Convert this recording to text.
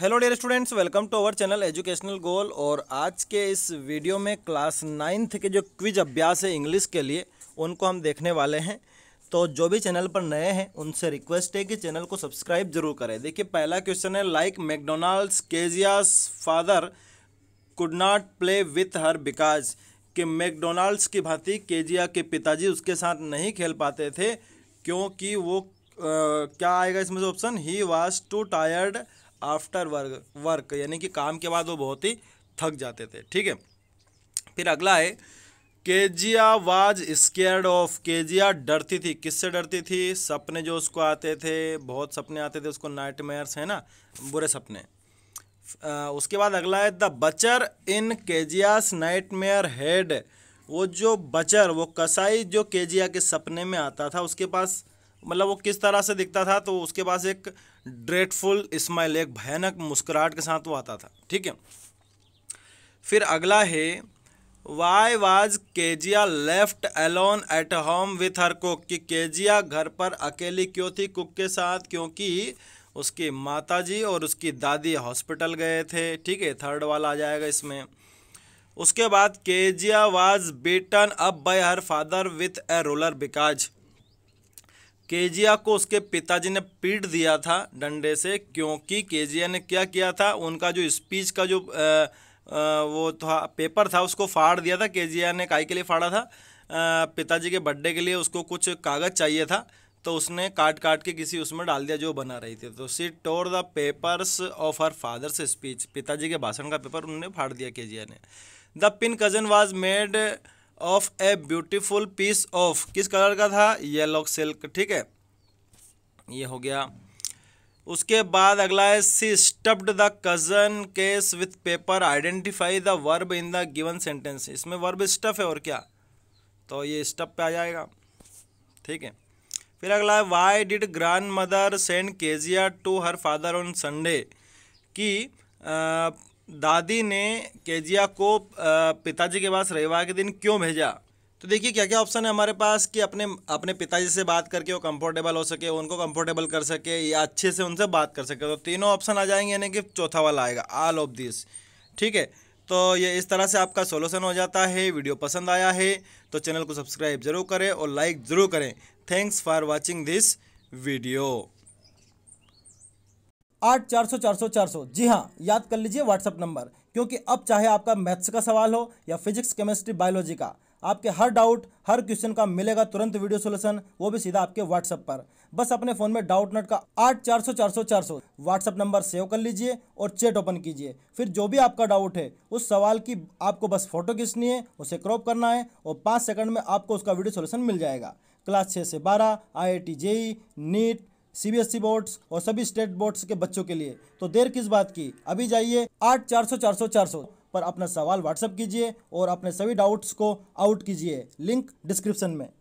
hello dear students welcome to our channel educational goal और आज के इस वीडियो में क्लास नाइन्थ के जो क्विज अभ्यास है इंग्लिश के लिए उनको हम देखने वाले हैं तो जो भी चैनल पर नए हैं उनसे रिक्वेस्ट है कि चैनल को सब्सक्राइब जरूर करें देखिए पहला क्वेश्चन है like Macdonalds Kezia's father could not play with her because कि मैकडोनाल्ड्स की भांति केजिया के पिताजी उसके साथ नहीं खेल पाते थे क्योंकि वो आ, क्या आएगा इसमें से ऑप्शन ही was too tired after work work यानी कि काम के बाद वो बहुत ही थक जाते थे ठीक है फिर अगला है Kezia was scared of Kezia डरती थी किससे डरती थी सपने जो उसको आते थे बहुत सपने आते थे उसको मेयर्स है ना बुरे सपने आ, उसके बाद अगला है the butcher in Kezia's mayor head वो जो बचर वो कसाई जो केजिया के सपने में आता था उसके पास मतलब वो किस तरह से दिखता था तो उसके पास एक ड्रेडफुल स्माइल एक भयानक मुस्कुराहट के साथ वो आता था ठीक है फिर अगला है why was Kezia left alone at home with her cook कि केजिया घर पर अकेली क्यों थी कुक के साथ क्योंकि उसकी माताजी और उसकी दादी हॉस्पिटल गए थे ठीक है थर्ड वाला आ जाएगा इसमें उसके बाद Kezia was beaten up by her father with a roller because Kezia को उसके पिताजी ने पीट दिया था डंडे से क्योंकि केजिया ने क्या किया था उनका जो स्पीच का जो आ, आ, वो था पेपर था उसको फाड़ दिया था केजिया ने काई के लिए फाड़ा था पिताजी के बर्थडे के लिए उसको कुछ कागज़ चाहिए था तो उसने काट काट के किसी उसमें डाल दिया जो बना रही थी तो she tore the papers of her father's speech पिताजी के भाषण का पेपर उन्होंने फाड़ दिया केजिया ने the pincushion was made of a beautiful piece of किस कलर का था येलो सिल्क ठीक है ये हो गया उसके बाद अगला है she stuffed the cushion case with paper identify the verb in the given sentence इसमें वर्ब स्टफ है और क्या तो ये स्टफ पे आ जाएगा ठीक है फिर अगला है why did grandmother send Kezia to her father on Sunday कि दादी ने केजिया को पिताजी के पास रविवार के दिन क्यों भेजा तो देखिए क्या क्या ऑप्शन है हमारे पास कि अपने अपने पिताजी से बात करके वो कंफर्टेबल हो सके उनको कंफर्टेबल कर सके या अच्छे से उनसे बात कर सके तो तीनों ऑप्शन आ जाएंगे यानी कि चौथा वाला आएगा ऑल ऑफ दिस ठीक है तो ये इस तरह से आपका सोल्यूशन हो जाता है वीडियो पसंद आया है तो चैनल को सब्सक्राइब जरूर करें और लाइक ज़रूर करें thanks for watching this video आठ चार सौ चार सौ चार सौ जी हाँ याद कर लीजिए व्हाट्सअप नंबर क्योंकि अब चाहे आपका मैथ्स का सवाल हो या फिजिक्स केमिस्ट्री बायोलॉजी का आपके हर डाउट हर क्वेश्चन का मिलेगा तुरंत वीडियो सोल्यूशन वो भी सीधा आपके व्हाट्सअप पर बस अपने फ़ोन में डाउट नट का आठ चार सौ चार सौ चार सौ व्हाट्सअप नंबर सेव कर लीजिए और चैट ओपन कीजिए फिर जो भी आपका डाउट है उस सवाल की आपको बस फोटो खींचनी है उसे क्रॉप करना है और पाँच सेकंड में आपको उसका वीडियो सोल्यूशन मिल जाएगा क्लास छः से बारह IIT JEE NEET CBSE boards e और सभी स्टेट बोर्ड्स के बच्चों के लिए तो देर किस बात की अभी जाइए आठ चार सौ चार सौ चार सौ पर अपना सवाल व्हाट्सअप कीजिए और अपने सभी डाउट्स को आउट कीजिए लिंक डिस्क्रिप्शन में